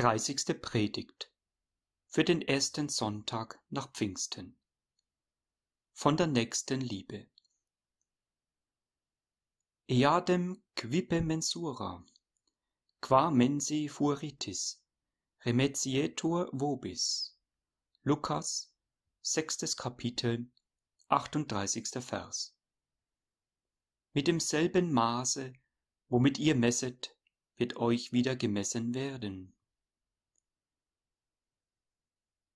Dreißigste Predigt für den ersten Sonntag nach Pfingsten Von der nächsten Liebe Eadem quippe mensura, qua mensi furitis, remedietur vobis. Lukas, sechstes Kapitel, 38. Vers. Mit demselben Maße, womit ihr messet, wird euch wieder gemessen werden.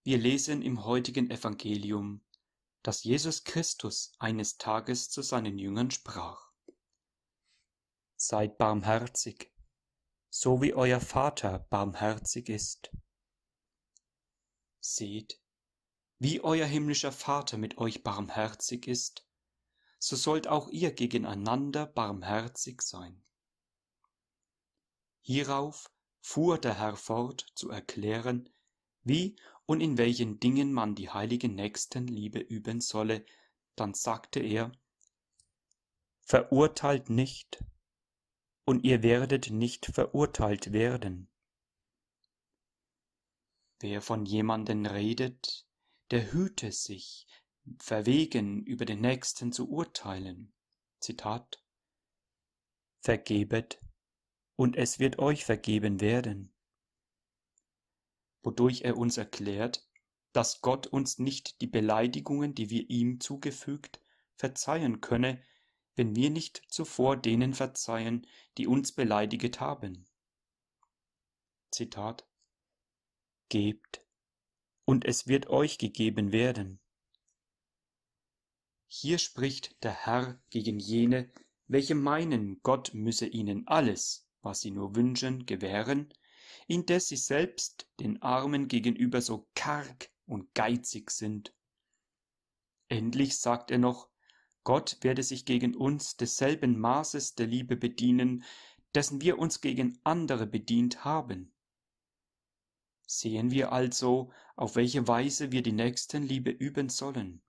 Wir lesen im heutigen Evangelium, dass Jesus Christus eines Tages zu seinen Jüngern sprach. Seid barmherzig, so wie euer Vater barmherzig ist. Seht, wie euer himmlischer Vater mit euch barmherzig ist, so sollt auch ihr gegeneinander barmherzig sein. Hierauf fuhr der Herr fort zu erklären, wie und in welchen Dingen man die heilige Nächstenliebe üben solle, dann sagte er, Verurteilt nicht, und ihr werdet nicht verurteilt werden. Wer von jemanden redet, der hüte sich, verwegen über den Nächsten zu urteilen. Zitat Vergebet, und es wird euch vergeben werden wodurch er uns erklärt, dass Gott uns nicht die Beleidigungen, die wir ihm zugefügt, verzeihen könne, wenn wir nicht zuvor denen verzeihen, die uns beleidiget haben. Zitat Gebt, und es wird euch gegeben werden. Hier spricht der Herr gegen jene, welche meinen, Gott müsse ihnen alles, was sie nur wünschen, gewähren, indes sie selbst den armen gegenüber so karg und geizig sind endlich sagt er noch gott werde sich gegen uns desselben maßes der liebe bedienen dessen wir uns gegen andere bedient haben sehen wir also auf welche weise wir die nächstenliebe üben sollen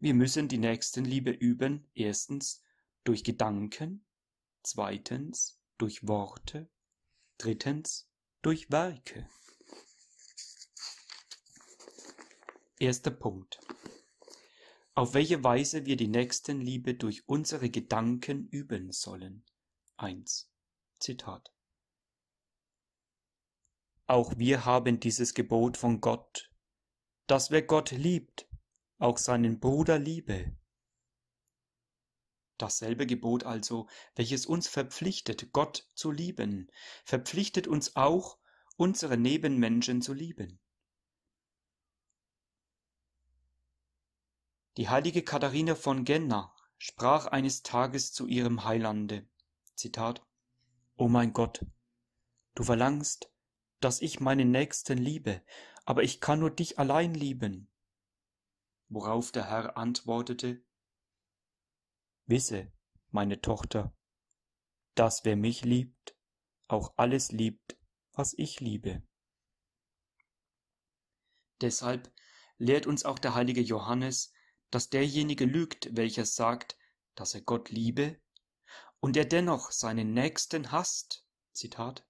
wir müssen die nächstenliebe üben erstens durch gedanken zweitens durch worte Drittens durch Werke. Erster Punkt. Auf welche Weise wir die Nächstenliebe durch unsere Gedanken üben sollen. 1. Zitat. Auch wir haben dieses Gebot von Gott, dass wer Gott liebt, auch seinen Bruder liebe. Dasselbe Gebot also, welches uns verpflichtet, Gott zu lieben, verpflichtet uns auch, unsere Nebenmenschen zu lieben. Die heilige Katharina von Genna sprach eines Tages zu ihrem Heilande, Zitat, O mein Gott, du verlangst, dass ich meinen Nächsten liebe, aber ich kann nur dich allein lieben. Worauf der Herr antwortete, Wisse, meine Tochter, dass wer mich liebt, auch alles liebt, was ich liebe. Deshalb lehrt uns auch der heilige Johannes, dass derjenige lügt, welcher sagt, dass er Gott liebe, und er dennoch seinen Nächsten hasst. Zitat.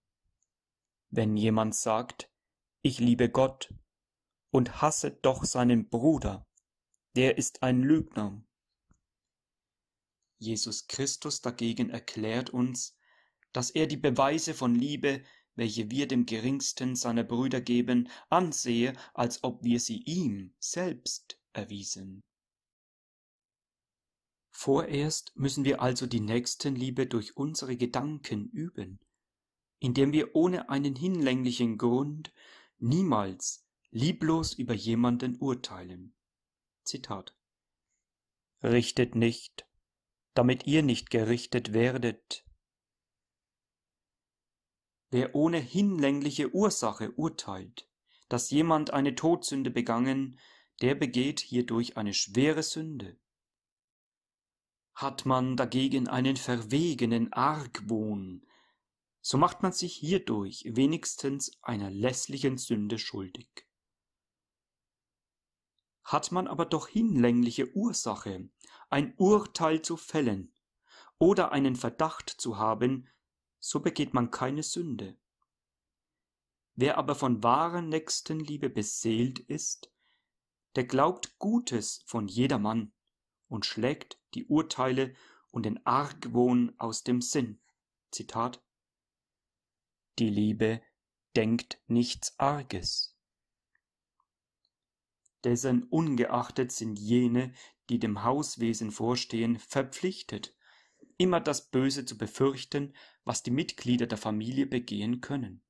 Wenn jemand sagt, ich liebe Gott, und hasse doch seinen Bruder, der ist ein Lügner. Jesus Christus dagegen erklärt uns, dass er die Beweise von Liebe, welche wir dem geringsten seiner Brüder geben, ansehe, als ob wir sie ihm selbst erwiesen. Vorerst müssen wir also die Nächstenliebe durch unsere Gedanken üben, indem wir ohne einen hinlänglichen Grund niemals lieblos über jemanden urteilen. Zitat. Richtet nicht, damit ihr nicht gerichtet werdet. Wer ohne hinlängliche Ursache urteilt, dass jemand eine Todsünde begangen, der begeht hierdurch eine schwere Sünde. Hat man dagegen einen verwegenen Argwohn, so macht man sich hierdurch wenigstens einer lässlichen Sünde schuldig hat man aber doch hinlängliche Ursache, ein Urteil zu fällen oder einen Verdacht zu haben, so begeht man keine Sünde. Wer aber von wahrer Nächstenliebe beseelt ist, der glaubt Gutes von jedermann und schlägt die Urteile und den Argwohn aus dem Sinn. Zitat Die Liebe denkt nichts Arges dessen ungeachtet sind jene, die dem Hauswesen vorstehen, verpflichtet, immer das Böse zu befürchten, was die Mitglieder der Familie begehen können.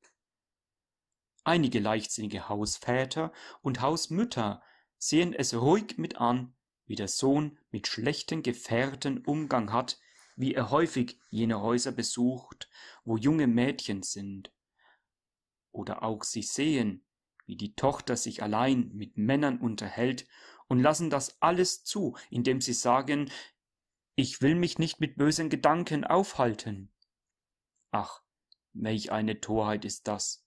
Einige leichtsinnige Hausväter und Hausmütter sehen es ruhig mit an, wie der Sohn mit schlechten Gefährten Umgang hat, wie er häufig jene Häuser besucht, wo junge Mädchen sind, oder auch sie sehen, wie die Tochter sich allein mit Männern unterhält und lassen das alles zu, indem sie sagen, ich will mich nicht mit bösen Gedanken aufhalten. Ach, welch eine Torheit ist das.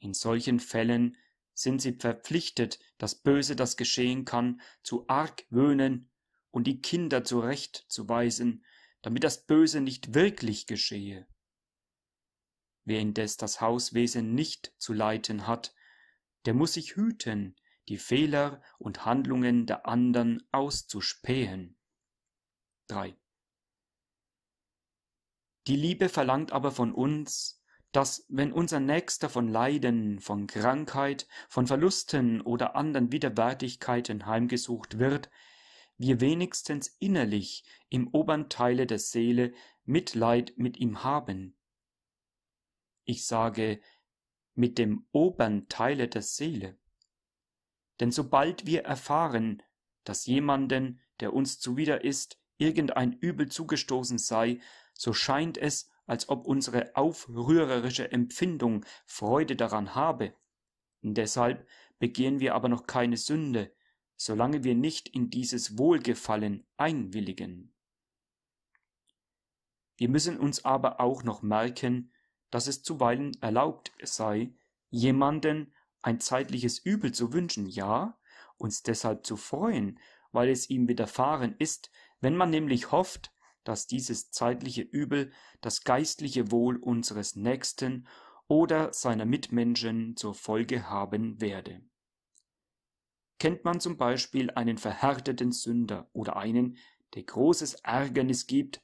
In solchen Fällen sind sie verpflichtet, das Böse, das geschehen kann, zu argwöhnen und die Kinder zurechtzuweisen, damit das Böse nicht wirklich geschehe. Wer indes das Hauswesen nicht zu leiten hat, der muss sich hüten, die Fehler und Handlungen der anderen auszuspähen. 3. Die Liebe verlangt aber von uns, dass wenn unser Nächster von Leiden, von Krankheit, von Verlusten oder anderen Widerwärtigkeiten heimgesucht wird, wir wenigstens innerlich im oberen Teile der Seele Mitleid mit ihm haben. Ich sage mit dem oberen Teile der Seele. Denn sobald wir erfahren, dass jemanden, der uns zuwider ist, irgendein Übel zugestoßen sei, so scheint es, als ob unsere aufrührerische Empfindung Freude daran habe. Deshalb begehen wir aber noch keine Sünde, solange wir nicht in dieses Wohlgefallen einwilligen. Wir müssen uns aber auch noch merken, dass es zuweilen erlaubt sei, jemanden ein zeitliches Übel zu wünschen, ja, uns deshalb zu freuen, weil es ihm widerfahren ist, wenn man nämlich hofft, dass dieses zeitliche Übel das geistliche Wohl unseres Nächsten oder seiner Mitmenschen zur Folge haben werde. Kennt man zum Beispiel einen verhärteten Sünder oder einen, der großes Ärgernis gibt,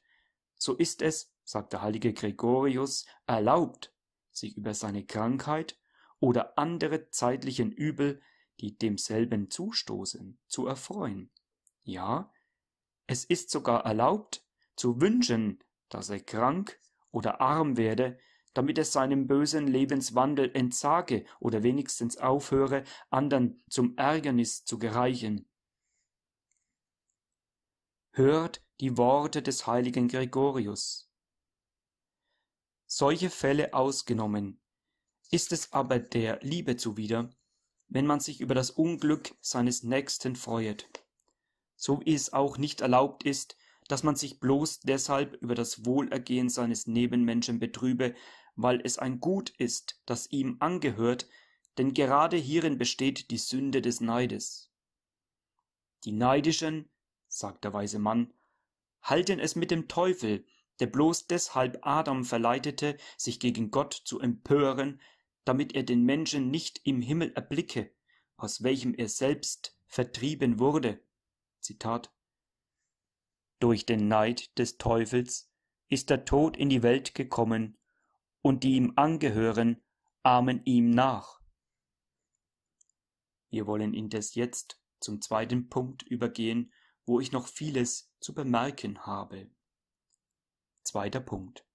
so ist es, sagt der heilige Gregorius, erlaubt, sich über seine Krankheit oder andere zeitlichen Übel, die demselben zustoßen, zu erfreuen. Ja, es ist sogar erlaubt, zu wünschen, dass er krank oder arm werde, damit es seinem bösen Lebenswandel entsage oder wenigstens aufhöre, andern zum Ärgernis zu gereichen. Hört die Worte des heiligen Gregorius solche Fälle ausgenommen, ist es aber der Liebe zuwider, wenn man sich über das Unglück seines Nächsten freuet, so wie es auch nicht erlaubt ist, dass man sich bloß deshalb über das Wohlergehen seines Nebenmenschen betrübe, weil es ein Gut ist, das ihm angehört, denn gerade hierin besteht die Sünde des Neides. Die Neidischen, sagt der weise Mann, halten es mit dem Teufel, der bloß deshalb Adam verleitete, sich gegen Gott zu empören, damit er den Menschen nicht im Himmel erblicke, aus welchem er selbst vertrieben wurde. Zitat. Durch den Neid des Teufels ist der Tod in die Welt gekommen, und die ihm angehören, ahmen ihm nach. Wir wollen indes jetzt zum zweiten Punkt übergehen, wo ich noch vieles zu bemerken habe. Zweiter Punkt.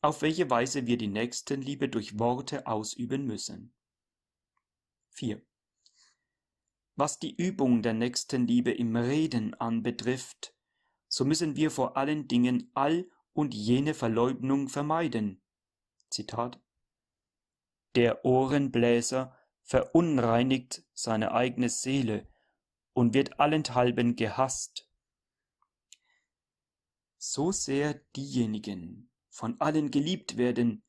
Auf welche Weise wir die Nächstenliebe durch Worte ausüben müssen. 4. Was die Übung der Nächstenliebe im Reden anbetrifft, so müssen wir vor allen Dingen all und jene Verleugnung vermeiden. Zitat. Der Ohrenbläser verunreinigt seine eigene Seele und wird allenthalben gehasst so sehr diejenigen von allen geliebt werden,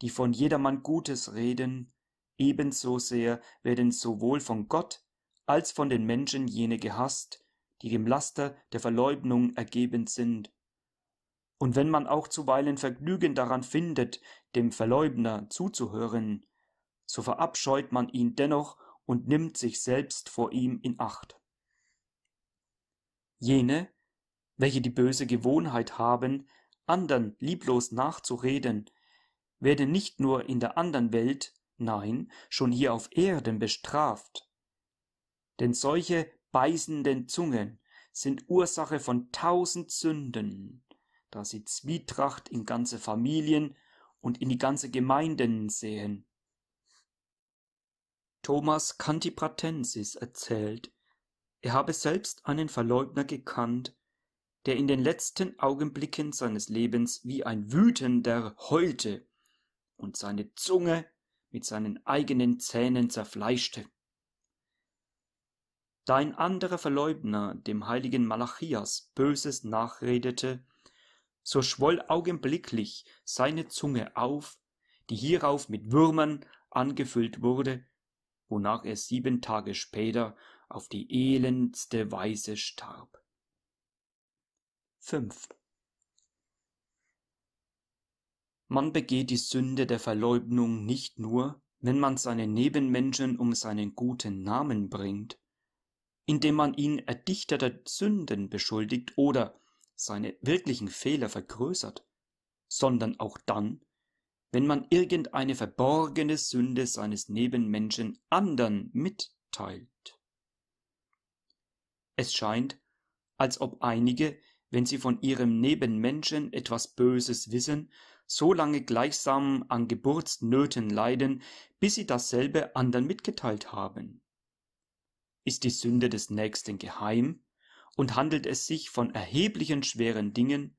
die von jedermann Gutes reden, ebenso sehr werden sowohl von Gott als von den Menschen jene gehasst, die dem Laster der Verleugnung ergeben sind. Und wenn man auch zuweilen Vergnügen daran findet, dem Verleugner zuzuhören, so verabscheut man ihn dennoch und nimmt sich selbst vor ihm in Acht. Jene, welche die böse Gewohnheit haben, andern lieblos nachzureden, werden nicht nur in der andern Welt, nein, schon hier auf Erden bestraft. Denn solche beißenden Zungen sind Ursache von tausend Sünden, da sie Zwietracht in ganze Familien und in die ganze Gemeinden sehen. Thomas Cantipratensis erzählt, er habe selbst einen Verleugner gekannt, der in den letzten Augenblicken seines Lebens wie ein Wütender heulte und seine Zunge mit seinen eigenen Zähnen zerfleischte. Da ein anderer Verleugner dem heiligen Malachias Böses nachredete, so schwoll augenblicklich seine Zunge auf, die hierauf mit Würmern angefüllt wurde, wonach er sieben Tage später auf die elendste Weise starb fünf Man begeht die Sünde der Verleugnung nicht nur, wenn man seinen Nebenmenschen um seinen guten Namen bringt, indem man ihn erdichterter Sünden beschuldigt oder seine wirklichen Fehler vergrößert, sondern auch dann, wenn man irgendeine verborgene Sünde seines Nebenmenschen andern mitteilt. Es scheint, als ob einige, wenn sie von ihrem Nebenmenschen etwas Böses wissen, so lange gleichsam an Geburtsnöten leiden, bis sie dasselbe andern mitgeteilt haben. Ist die Sünde des Nächsten geheim und handelt es sich von erheblichen schweren Dingen,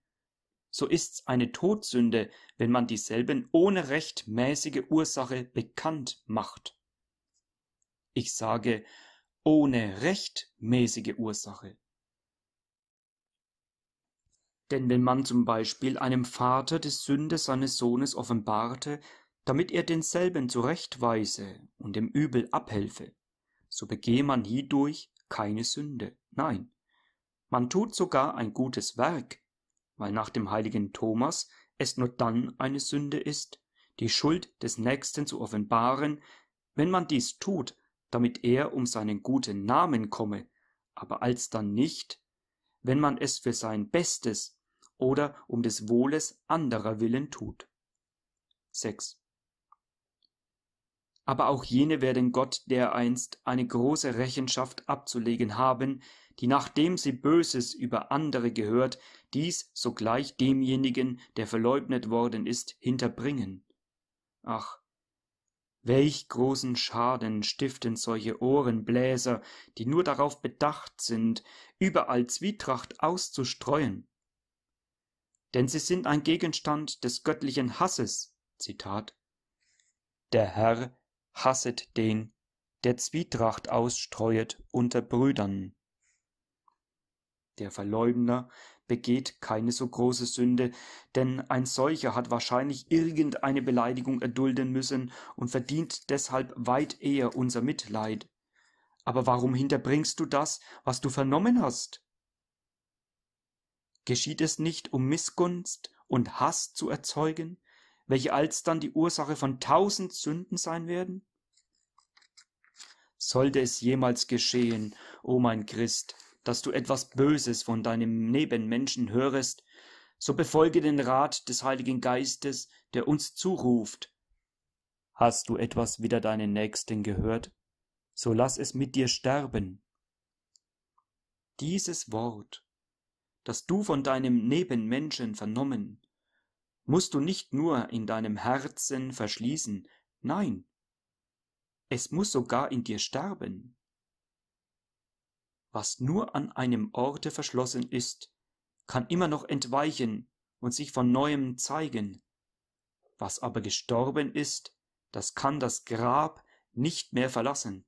so ist's eine Todsünde, wenn man dieselben ohne rechtmäßige Ursache bekannt macht. Ich sage ohne rechtmäßige Ursache denn wenn man zum Beispiel einem Vater die Sünde seines Sohnes offenbarte, damit er denselben zurechtweise und dem Übel abhelfe, so begehe man hiedurch keine Sünde, nein, man tut sogar ein gutes Werk, weil nach dem heiligen Thomas es nur dann eine Sünde ist, die Schuld des Nächsten zu offenbaren, wenn man dies tut, damit er um seinen guten Namen komme, aber alsdann nicht, wenn man es für sein Bestes oder um des Wohles anderer willen tut. 6. Aber auch jene werden Gott dereinst eine große Rechenschaft abzulegen haben, die nachdem sie Böses über andere gehört, dies sogleich demjenigen, der verleugnet worden ist, hinterbringen. Ach, welch großen Schaden stiften solche Ohrenbläser, die nur darauf bedacht sind, überall Zwietracht auszustreuen denn sie sind ein Gegenstand des göttlichen Hasses. Zitat. Der Herr hasset den, der Zwietracht ausstreuet unter Brüdern. Der Verleumder begeht keine so große Sünde, denn ein solcher hat wahrscheinlich irgendeine Beleidigung erdulden müssen und verdient deshalb weit eher unser Mitleid. Aber warum hinterbringst du das, was du vernommen hast? geschieht es nicht um Missgunst und Hass zu erzeugen welche alsdann die ursache von tausend sünden sein werden sollte es jemals geschehen o mein christ dass du etwas böses von deinem nebenmenschen hörest so befolge den rat des heiligen geistes der uns zuruft hast du etwas wider deinen nächsten gehört so lass es mit dir sterben dieses wort das du von deinem Nebenmenschen vernommen, musst du nicht nur in deinem Herzen verschließen, nein, es muss sogar in dir sterben. Was nur an einem Orte verschlossen ist, kann immer noch entweichen und sich von neuem zeigen. Was aber gestorben ist, das kann das Grab nicht mehr verlassen.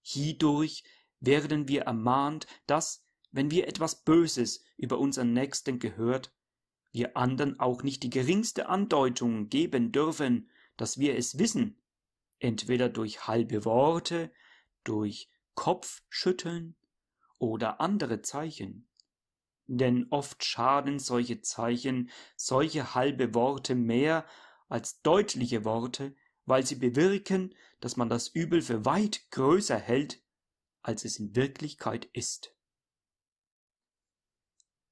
Hiedurch werden wir ermahnt, dass, wenn wir etwas Böses über unseren Nächsten gehört, wir anderen auch nicht die geringste Andeutung geben dürfen, dass wir es wissen, entweder durch halbe Worte, durch Kopfschütteln oder andere Zeichen. Denn oft schaden solche Zeichen, solche halbe Worte mehr als deutliche Worte, weil sie bewirken, dass man das Übel für weit größer hält, als es in Wirklichkeit ist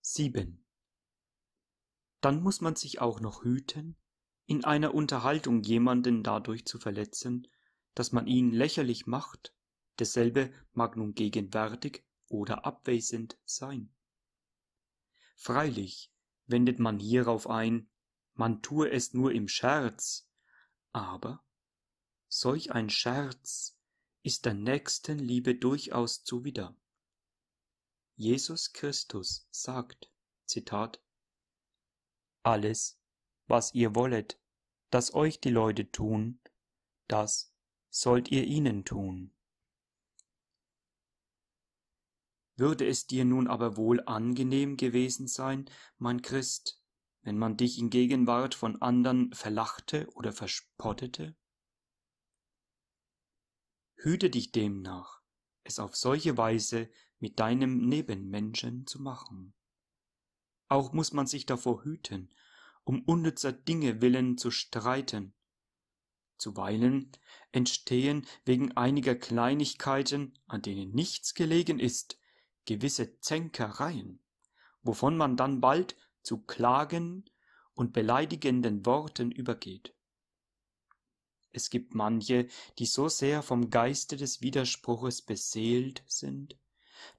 sieben dann muß man sich auch noch hüten in einer unterhaltung jemanden dadurch zu verletzen daß man ihn lächerlich macht derselbe mag nun gegenwärtig oder abwesend sein freilich wendet man hierauf ein man tue es nur im scherz aber solch ein scherz ist der nächstenliebe durchaus zuwider Jesus Christus sagt, Zitat, Alles, was ihr wollet, dass euch die Leute tun, das sollt ihr ihnen tun. Würde es dir nun aber wohl angenehm gewesen sein, mein Christ, wenn man dich in Gegenwart von andern verlachte oder verspottete? Hüte dich demnach, es auf solche Weise mit deinem Nebenmenschen zu machen. Auch muss man sich davor hüten, um unnützer Dinge willen zu streiten. Zuweilen entstehen wegen einiger Kleinigkeiten, an denen nichts gelegen ist, gewisse Zänkereien, wovon man dann bald zu Klagen und beleidigenden Worten übergeht. Es gibt manche, die so sehr vom Geiste des Widerspruches beseelt sind,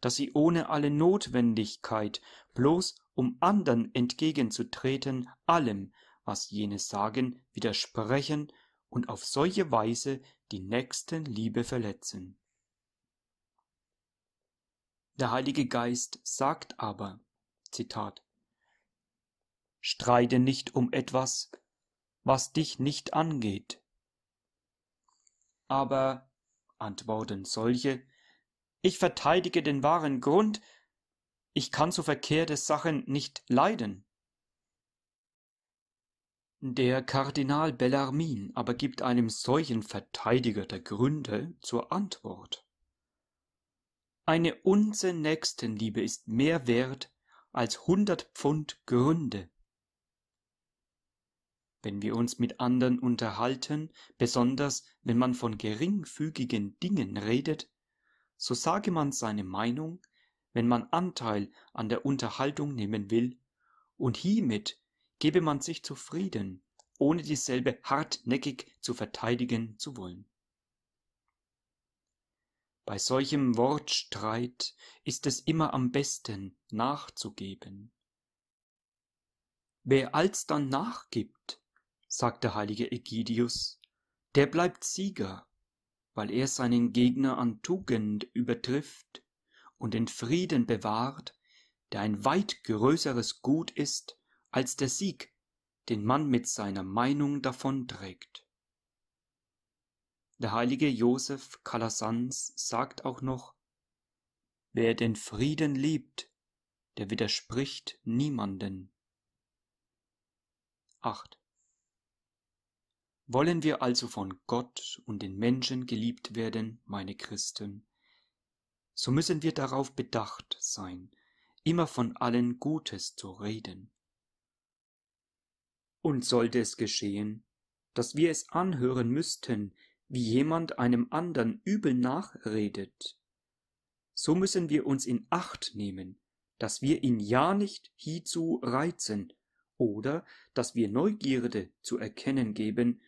daß sie ohne alle notwendigkeit bloß um andern entgegenzutreten allem was jene sagen widersprechen und auf solche weise die nächstenliebe verletzen der heilige geist sagt aber streite nicht um etwas was dich nicht angeht aber antworten solche ich verteidige den wahren Grund, ich kann so verkehrte Sachen nicht leiden. Der Kardinal Bellarmin aber gibt einem solchen Verteidiger der Gründe zur Antwort. Eine Unze Nächstenliebe ist mehr wert als hundert Pfund Gründe. Wenn wir uns mit anderen unterhalten, besonders wenn man von geringfügigen Dingen redet, so sage man seine Meinung, wenn man Anteil an der Unterhaltung nehmen will, und hiemit gebe man sich zufrieden, ohne dieselbe hartnäckig zu verteidigen zu wollen. Bei solchem Wortstreit ist es immer am besten, nachzugeben. Wer alsdann nachgibt, sagt der heilige Egidius, der bleibt Sieger weil er seinen Gegner an Tugend übertrifft und den Frieden bewahrt, der ein weit größeres Gut ist als der Sieg, den man mit seiner Meinung davonträgt. Der heilige Josef Kalasans sagt auch noch, Wer den Frieden liebt, der widerspricht niemanden. 8. Wollen wir also von Gott und den Menschen geliebt werden, meine Christen, so müssen wir darauf bedacht sein, immer von allen Gutes zu reden. Und sollte es geschehen, dass wir es anhören müssten, wie jemand einem andern übel nachredet, so müssen wir uns in Acht nehmen, dass wir ihn ja nicht hiezu reizen, oder dass wir Neugierde zu erkennen geben,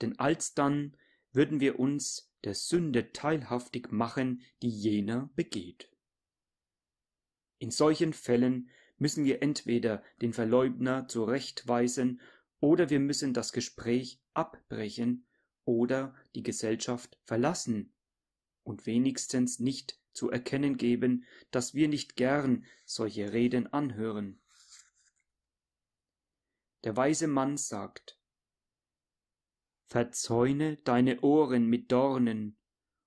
denn alsdann würden wir uns der Sünde teilhaftig machen, die jener begeht. In solchen Fällen müssen wir entweder den Verleumder zurechtweisen oder wir müssen das Gespräch abbrechen oder die Gesellschaft verlassen und wenigstens nicht zu erkennen geben, dass wir nicht gern solche Reden anhören. Der weise Mann sagt, verzäune deine ohren mit dornen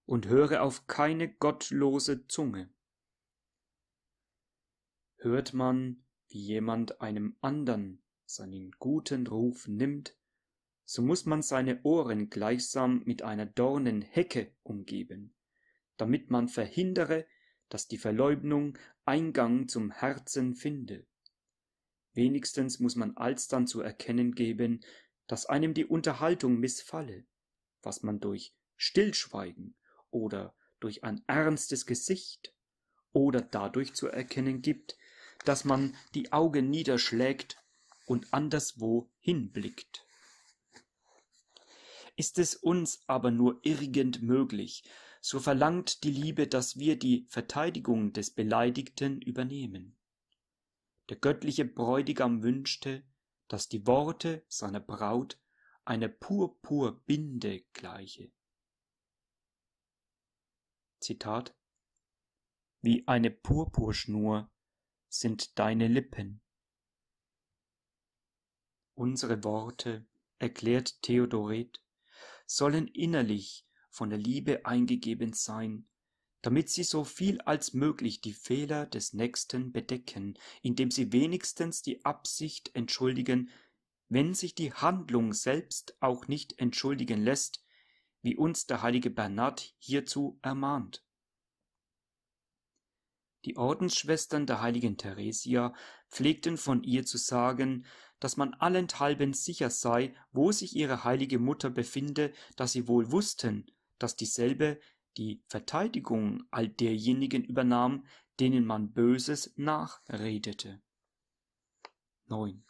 und höre auf keine gottlose zunge hört man wie jemand einem andern seinen guten ruf nimmt so muß man seine ohren gleichsam mit einer dornenhecke umgeben damit man verhindere daß die verleumdung eingang zum herzen finde wenigstens muß man alsdann zu erkennen geben dass einem die Unterhaltung missfalle, was man durch Stillschweigen oder durch ein ernstes Gesicht oder dadurch zu erkennen gibt, dass man die Augen niederschlägt und anderswo hinblickt. Ist es uns aber nur irgend möglich, so verlangt die Liebe, dass wir die Verteidigung des Beleidigten übernehmen. Der göttliche Bräutigam wünschte, dass die Worte seiner Braut einer Purpurbinde gleiche. Zitat Wie eine Purpurschnur sind deine Lippen. Unsere Worte, erklärt Theodoret, sollen innerlich von der Liebe eingegeben sein damit sie so viel als möglich die Fehler des Nächsten bedecken, indem sie wenigstens die Absicht entschuldigen, wenn sich die Handlung selbst auch nicht entschuldigen lässt, wie uns der heilige Bernhard hierzu ermahnt. Die Ordensschwestern der heiligen Theresia pflegten von ihr zu sagen, dass man allenthalben sicher sei, wo sich ihre heilige Mutter befinde, da sie wohl wussten, dass dieselbe die Verteidigung all derjenigen übernahm, denen man Böses nachredete. 9.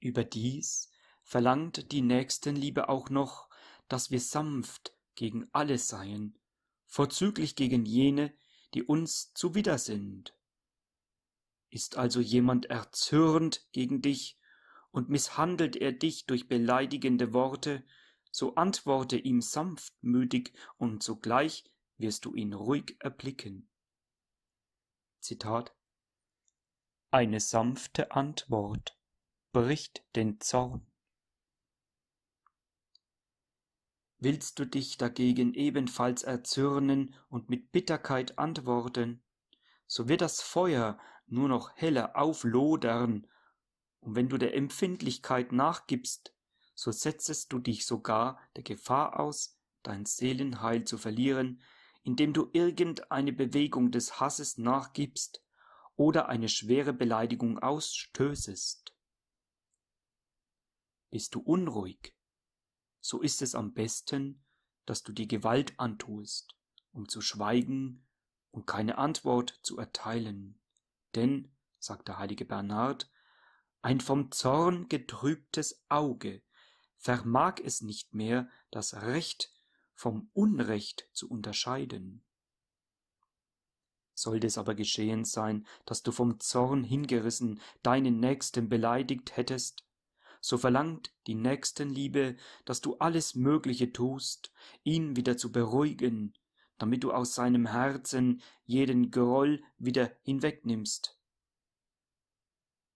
Überdies verlangt die Nächstenliebe auch noch, dass wir sanft gegen alle seien, vorzüglich gegen jene, die uns zuwider sind. Ist also jemand erzürnt gegen dich und misshandelt er dich durch beleidigende Worte, so antworte ihm sanftmütig und sogleich wirst du ihn ruhig erblicken. Zitat Eine sanfte Antwort bricht den Zorn. Willst du dich dagegen ebenfalls erzürnen und mit Bitterkeit antworten, so wird das Feuer nur noch heller auflodern, und wenn du der Empfindlichkeit nachgibst, so setzest du dich sogar der Gefahr aus, dein Seelenheil zu verlieren, indem du irgendeine Bewegung des Hasses nachgibst oder eine schwere Beleidigung ausstößest. Bist du unruhig, so ist es am besten, dass du die Gewalt antust, um zu schweigen und keine Antwort zu erteilen. Denn, sagt der heilige Bernhard, ein vom Zorn getrübtes Auge vermag es nicht mehr, das Recht vom Unrecht zu unterscheiden. Sollte es aber geschehen sein, dass du vom Zorn hingerissen deinen Nächsten beleidigt hättest, so verlangt die Nächstenliebe, dass du alles Mögliche tust, ihn wieder zu beruhigen, damit du aus seinem Herzen jeden Groll wieder hinwegnimmst.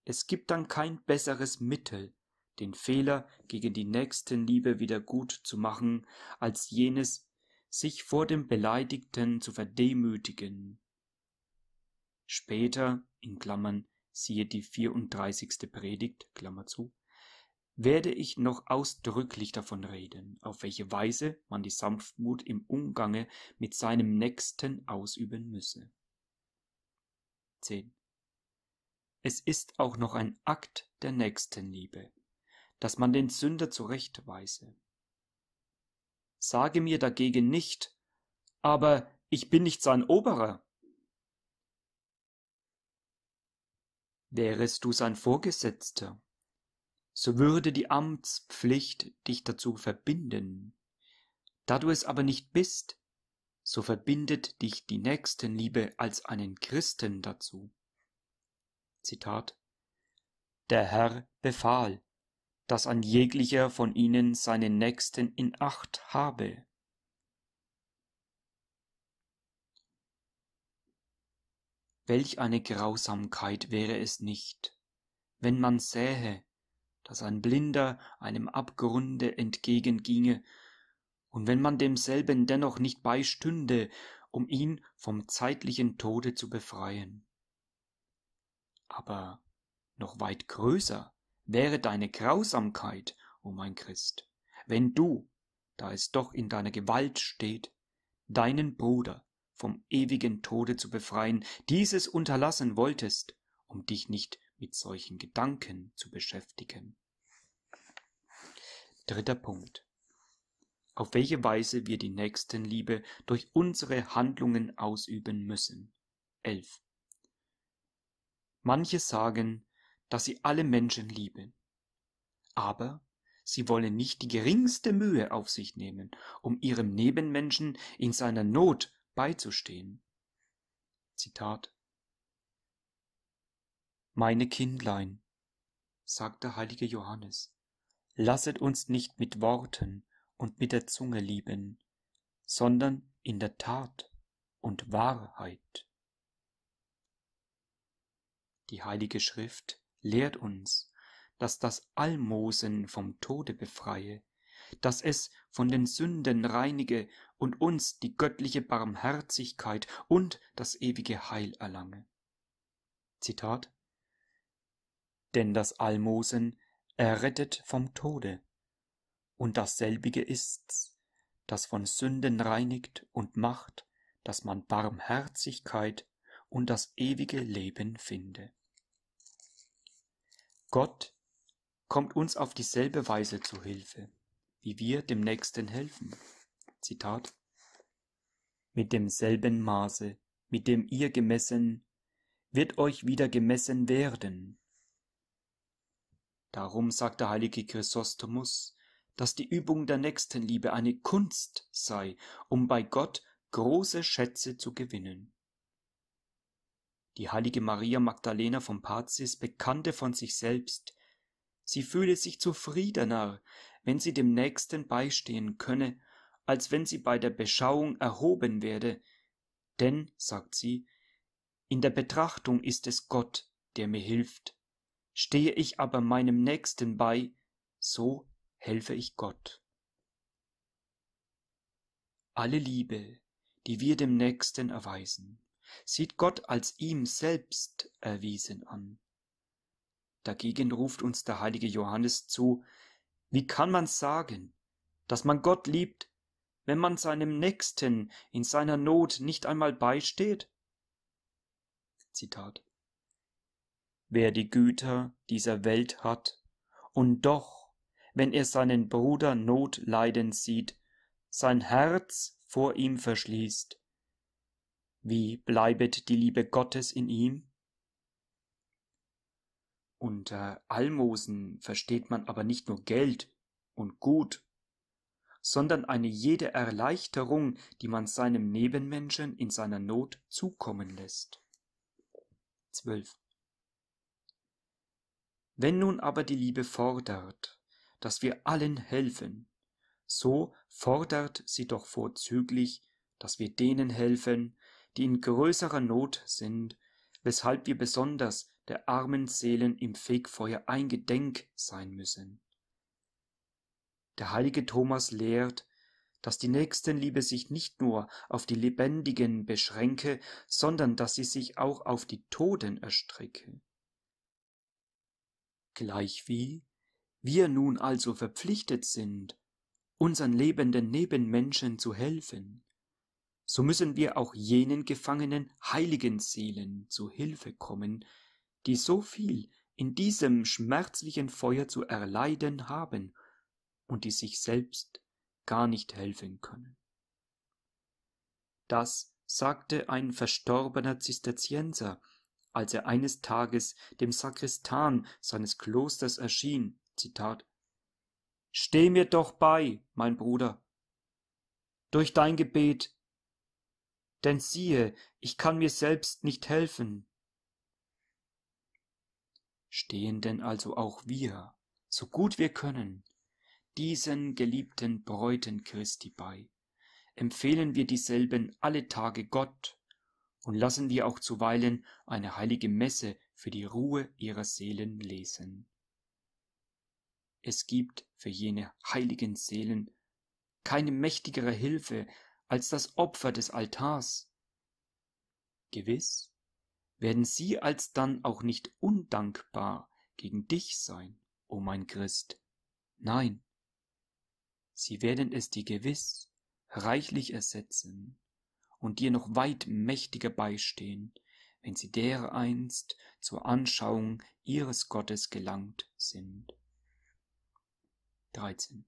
Es gibt dann kein besseres Mittel, den Fehler gegen die Nächstenliebe wieder gut zu machen, als jenes, sich vor dem Beleidigten zu verdemütigen. Später, in Klammern, siehe die 34. Predigt, Klammer zu, werde ich noch ausdrücklich davon reden, auf welche Weise man die Sanftmut im Umgange mit seinem Nächsten ausüben müsse. 10. Es ist auch noch ein Akt der Nächstenliebe, dass man den Sünder zurechtweise. Sage mir dagegen nicht, aber ich bin nicht sein Oberer. Wärest du sein Vorgesetzter, so würde die Amtspflicht dich dazu verbinden. Da du es aber nicht bist, so verbindet dich die Nächstenliebe als einen Christen dazu. Zitat Der Herr befahl, dass ein jeglicher von ihnen seinen Nächsten in Acht habe. Welch eine Grausamkeit wäre es nicht, wenn man sähe, dass ein Blinder einem Abgrunde entgegenginge, und wenn man demselben dennoch nicht beistünde, um ihn vom zeitlichen Tode zu befreien. Aber noch weit größer wäre deine Grausamkeit, o oh mein Christ, wenn du, da es doch in deiner Gewalt steht, deinen Bruder vom ewigen Tode zu befreien, dieses unterlassen wolltest, um dich nicht mit solchen Gedanken zu beschäftigen. Dritter Punkt. Auf welche Weise wir die Nächstenliebe durch unsere Handlungen ausüben müssen. 11. Manche sagen, dass sie alle Menschen lieben. Aber sie wollen nicht die geringste Mühe auf sich nehmen, um ihrem Nebenmenschen in seiner Not beizustehen. Zitat Meine Kindlein, sagt der heilige Johannes, lasset uns nicht mit Worten und mit der Zunge lieben, sondern in der Tat und Wahrheit. Die Heilige Schrift lehrt uns, dass das Almosen vom Tode befreie, dass es von den Sünden reinige und uns die göttliche Barmherzigkeit und das ewige Heil erlange. Zitat Denn das Almosen errettet vom Tode, und dasselbige ist's, das von Sünden reinigt und macht, dass man Barmherzigkeit und das ewige Leben finde. Gott kommt uns auf dieselbe Weise zu Hilfe, wie wir dem Nächsten helfen. Zitat. Mit demselben Maße, mit dem ihr gemessen, wird euch wieder gemessen werden. Darum sagt der heilige Chrysostomus, dass die Übung der Nächstenliebe eine Kunst sei, um bei Gott große Schätze zu gewinnen die heilige Maria Magdalena von Pazis bekannte von sich selbst, sie fühle sich zufriedener, wenn sie dem Nächsten beistehen könne, als wenn sie bei der Beschauung erhoben werde, denn, sagt sie, in der Betrachtung ist es Gott, der mir hilft. Stehe ich aber meinem Nächsten bei, so helfe ich Gott. Alle Liebe, die wir dem Nächsten erweisen, sieht Gott als ihm selbst erwiesen an. Dagegen ruft uns der heilige Johannes zu, wie kann man sagen, dass man Gott liebt, wenn man seinem Nächsten in seiner Not nicht einmal beisteht? Zitat Wer die Güter dieser Welt hat und doch, wenn er seinen Bruder Not leiden sieht, sein Herz vor ihm verschließt, wie bleibet die Liebe Gottes in ihm? Unter Almosen versteht man aber nicht nur Geld und Gut, sondern eine jede Erleichterung, die man seinem Nebenmenschen in seiner Not zukommen lässt. 12. Wenn nun aber die Liebe fordert, dass wir allen helfen, so fordert sie doch vorzüglich, dass wir denen helfen, die in größerer Not sind, weshalb wir besonders der armen Seelen im Fegfeuer eingedenk sein müssen. Der heilige Thomas lehrt, dass die Nächstenliebe sich nicht nur auf die Lebendigen beschränke, sondern dass sie sich auch auf die Toten erstrecke. Gleichwie wir nun also verpflichtet sind, unseren lebenden Nebenmenschen zu helfen, so müssen wir auch jenen gefangenen heiligen Seelen zu Hilfe kommen, die so viel in diesem schmerzlichen Feuer zu erleiden haben und die sich selbst gar nicht helfen können. Das sagte ein verstorbener Zisterzienser, als er eines Tages dem Sakristan seines Klosters erschien, Zitat, Steh mir doch bei, mein Bruder. Durch dein Gebet denn siehe ich kann mir selbst nicht helfen stehen denn also auch wir so gut wir können diesen geliebten bräuten christi bei empfehlen wir dieselben alle tage gott und lassen wir auch zuweilen eine heilige messe für die ruhe ihrer seelen lesen es gibt für jene heiligen seelen keine mächtigere hilfe als das Opfer des Altars. Gewiss werden sie alsdann auch nicht undankbar gegen dich sein, o oh mein Christ. Nein, sie werden es dir gewiss reichlich ersetzen und dir noch weit mächtiger beistehen, wenn sie dereinst zur Anschauung ihres Gottes gelangt sind. 13.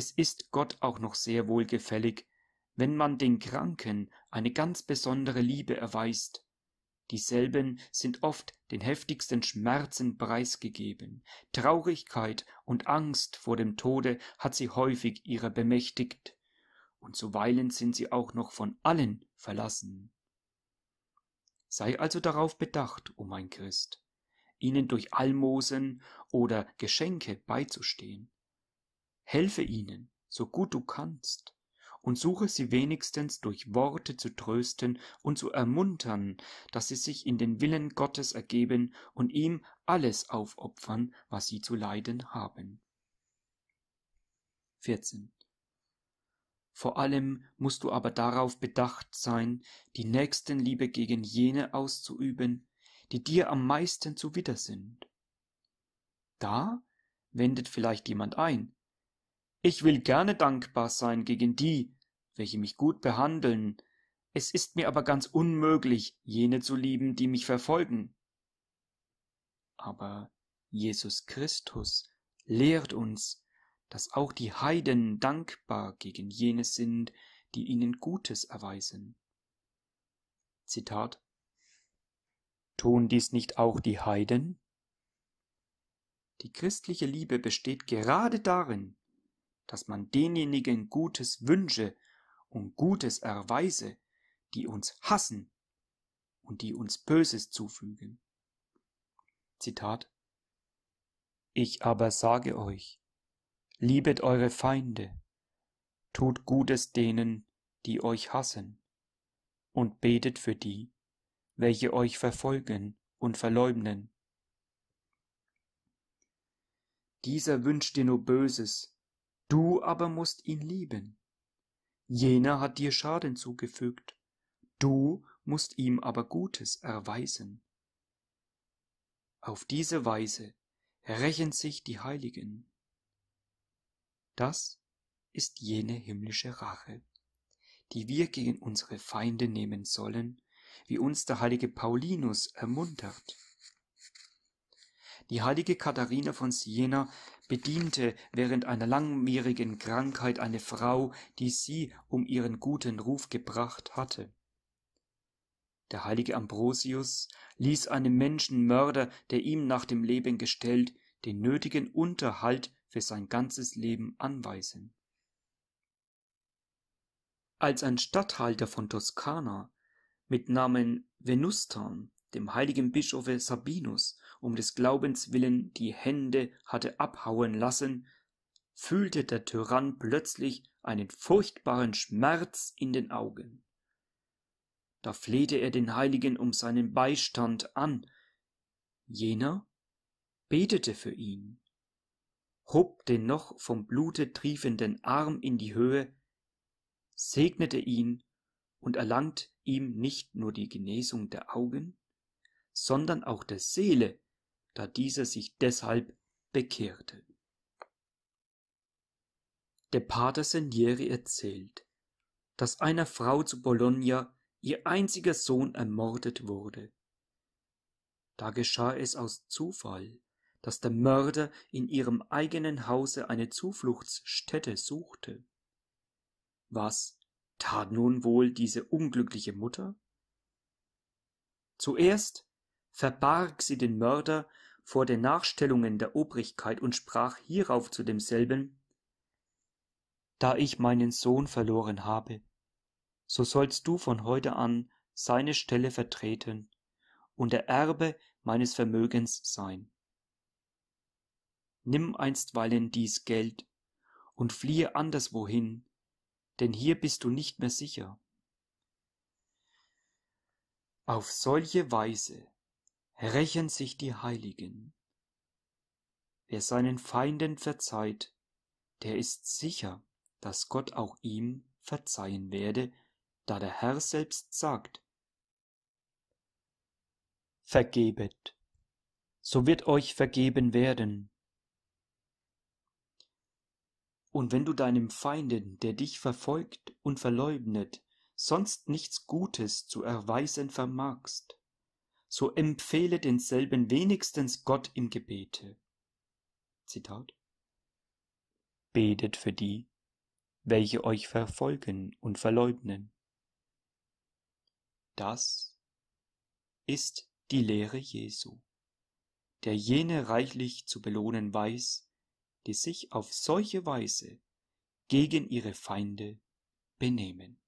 Es ist Gott auch noch sehr wohlgefällig, wenn man den Kranken eine ganz besondere Liebe erweist. Dieselben sind oft den heftigsten Schmerzen preisgegeben. Traurigkeit und Angst vor dem Tode hat sie häufig ihrer bemächtigt. Und zuweilen sind sie auch noch von allen verlassen. Sei also darauf bedacht, o oh mein Christ, ihnen durch Almosen oder Geschenke beizustehen helfe ihnen so gut du kannst und suche sie wenigstens durch worte zu trösten und zu ermuntern daß sie sich in den willen gottes ergeben und ihm alles aufopfern was sie zu leiden haben vor allem mußt du aber darauf bedacht sein die nächstenliebe gegen jene auszuüben die dir am meisten zuwider sind da wendet vielleicht jemand ein ich will gerne dankbar sein gegen die welche mich gut behandeln es ist mir aber ganz unmöglich jene zu lieben die mich verfolgen aber jesus christus lehrt uns dass auch die heiden dankbar gegen jene sind die ihnen gutes erweisen zitat tun dies nicht auch die heiden die christliche liebe besteht gerade darin dass man denjenigen Gutes wünsche und Gutes erweise, die uns hassen und die uns Böses zufügen. Zitat Ich aber sage euch, liebet eure Feinde, tut Gutes denen, die euch hassen, und betet für die, welche euch verfolgen und verleumden. Dieser wünscht dir nur Böses, du aber mußt ihn lieben. Jener hat dir Schaden zugefügt, du mußt ihm aber Gutes erweisen. Auf diese Weise rächen sich die Heiligen. Das ist jene himmlische Rache, die wir gegen unsere Feinde nehmen sollen, wie uns der heilige Paulinus ermuntert. Die heilige Katharina von Siena bediente während einer langwierigen Krankheit eine Frau, die sie um ihren guten Ruf gebracht hatte. Der heilige Ambrosius ließ einem Menschenmörder, der ihm nach dem Leben gestellt, den nötigen Unterhalt für sein ganzes Leben anweisen. Als ein Statthalter von Toskana mit Namen Venustan, dem heiligen Bischofe Sabinus, um des Glaubens willen die Hände hatte abhauen lassen, fühlte der Tyrann plötzlich einen furchtbaren Schmerz in den Augen. Da flehte er den Heiligen um seinen Beistand an. Jener betete für ihn, hob den noch vom Blute triefenden Arm in die Höhe, segnete ihn und erlangt ihm nicht nur die Genesung der Augen, sondern auch der Seele, da dieser sich deshalb bekehrte. Der Pater Senieri erzählt, dass einer Frau zu Bologna ihr einziger Sohn ermordet wurde. Da geschah es aus Zufall, dass der Mörder in ihrem eigenen Hause eine Zufluchtsstätte suchte. Was tat nun wohl diese unglückliche Mutter? Zuerst verbarg sie den Mörder vor den Nachstellungen der Obrigkeit und sprach hierauf zu demselben Da ich meinen Sohn verloren habe, so sollst du von heute an seine Stelle vertreten und der Erbe meines Vermögens sein. Nimm einstweilen dies Geld und fliehe anderswohin, denn hier bist du nicht mehr sicher. Auf solche Weise rächen sich die Heiligen. Wer seinen Feinden verzeiht, der ist sicher, dass Gott auch ihm verzeihen werde, da der Herr selbst sagt, Vergebet, so wird euch vergeben werden. Und wenn du deinem Feinden, der dich verfolgt und verleugnet, sonst nichts Gutes zu erweisen vermagst, so empfehle denselben wenigstens Gott im Gebete. Zitat Betet für die, welche euch verfolgen und verleugnen. Das ist die Lehre Jesu, der jene reichlich zu belohnen weiß, die sich auf solche Weise gegen ihre Feinde benehmen.